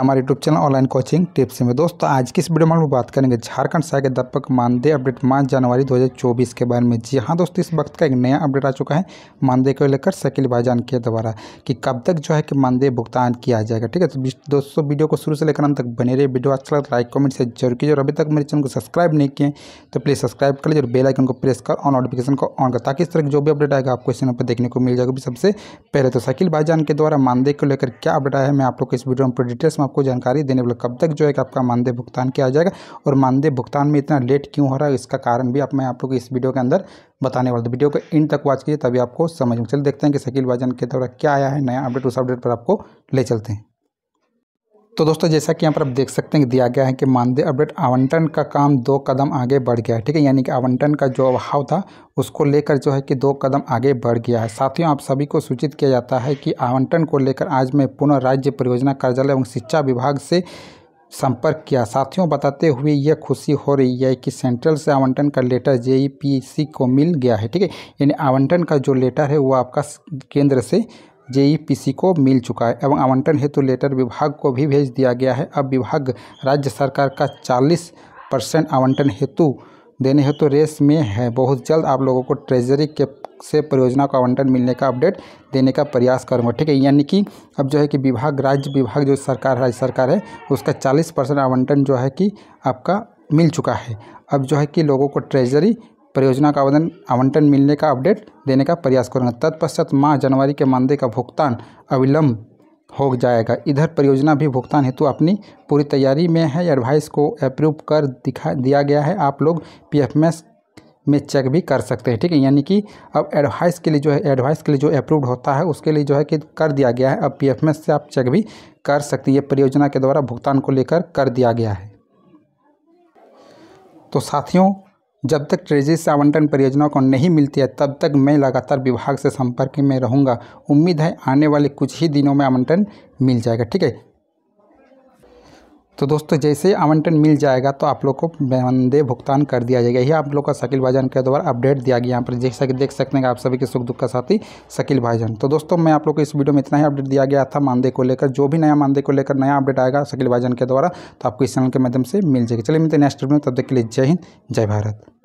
हमारे YouTube channel online coaching tips में दोस्तों आज की इस वीडियो में हम बात करेंगे झारखंड के दर्पक मानदेय अपडेट मार्च जनवरी 2024 के बारे में जी हाँ दोस्तों इस वक्त का एक नया अपडेट आ चुका है मानदेय को लेकर शकील भाईजान के द्वारा कि कब तक जो है कि मानदेय भुगतान किया जाएगा ठीक है तो दोस्तों वीडियो को शुरू से लेकर अंत तक बने रहे वीडियो अच्छा लगता तो लाइक कमेंट से जरूर कीजिए और अभी तक मेरे चैनल को सब्सक्राइब नहीं किए तो प्लीज़ सब्सक्राइब कर लीजिए और बेलाइकन को प्रेस कर और नोटिफिकेशन को ऑन कर ताकि इस तरह जो भी अपडेट आएगा आपको इस चैनल पर देखने को मिल जाएगा सबसे पहले तो शकील भाईजान के द्वारा मानदेय को लेकर क्या अपडेट आया है मैं आप लोग को इस वीडियो में डिटेल्स में आपको जानकारी देने वाले कब तक जो है कि आपका मानदेय भुगतान किया जाएगा और मानदेय भुगतान में इतना लेट क्यों हो रहा है इसका कारण भी आप मैं आप लोग इस वीडियो के अंदर बताने वाला वीडियो को इन तक वॉच कीजिए तभी आपको समझ में चल देखते हैं कि शकील वाजन के द्वारा क्या आया है नया अपडेट उस अपडेट पर आपको ले चलते हैं तो दोस्तों जैसा कि यहाँ पर आप देख सकते हैं दिया गया है कि मानदेय अपडेट आवंटन का काम दो कदम आगे बढ़ गया है ठीक है यानी कि आवंटन का जो अभाव था उसको लेकर जो है कि दो कदम आगे बढ़ गया है साथियों आप सभी को सूचित किया जाता है कि आवंटन को लेकर आज मैं पुनः राज्य परियोजना कार्यालय एवं शिक्षा विभाग से संपर्क किया साथियों बताते हुए यह खुशी हो रही है कि सेंट्रल से आवंटन का लेटर जे को मिल गया है ठीक है यानी आवंटन का जो लेटर है वो आपका केंद्र से जेईपीसी को मिल चुका है एवं आवंटन हेतु लेटर विभाग को भी भेज दिया गया है अब विभाग राज्य सरकार का चालीस परसेंट आवंटन हेतु देने हेतु रेस में है बहुत जल्द आप लोगों को ट्रेजरी के से परियोजना का आवंटन मिलने का अपडेट देने का प्रयास करूँगा ठीक है यानी कि अब जो है कि विभाग राज्य विभाग जो सरकार राज्य सरकार है उसका चालीस परसेंट आवंटन जो है कि आपका मिल चुका है अब जो है कि लोगों को ट्रेजरी परियोजना का आवेदन आवंटन मिलने का अपडेट देने का प्रयास करूँगा तत्पश्चात माह जनवरी के मानदेय का भुगतान अविलंब हो जाएगा इधर परियोजना भी भुगतान हेतु अपनी पूरी तैयारी में है एडवाइस को अप्रूव कर दिखा दिया गया है आप लोग पी में चेक भी कर सकते हैं ठीक है यानी कि अब एडवाइस के लिए जो है एडवाइस के लिए जो अप्रूव्ड होता है उसके लिए जो है कि कर दिया गया है अब पी से आप चेक भी कर सकते हैं परियोजना के द्वारा भुगतान को लेकर कर दिया गया है तो साथियों जब तक ट्रेजरी से आवंटन परियोजनाओं को नहीं मिलती है तब तक मैं लगातार विभाग से संपर्क में रहूँगा उम्मीद है आने वाले कुछ ही दिनों में आवंटन मिल जाएगा ठीक है तो दोस्तों जैसे आवंटन मिल जाएगा तो आप लोग को बंदे भुगतान कर दिया जाएगा यही आप लोग का शकील भाईजान के द्वारा अपडेट दिया गया यहाँ पर जैसा कि देख सकते हैं आप सभी के सुख दुख का साथी शकील भाईजान तो दोस्तों मैं आप लोग को इस वीडियो में इतना ही अपडेट दिया गया था मानदे को लेकर जो भी नया मानदे को लेकर नया अपडेट आएगा शकील भाईजान के द्वारा तो आपको इस चैनल के माध्यम से मिल जाएगी चलिए मिलते नेक्स्ट वीडियो तब देख के लिए जय हिंद जय भारत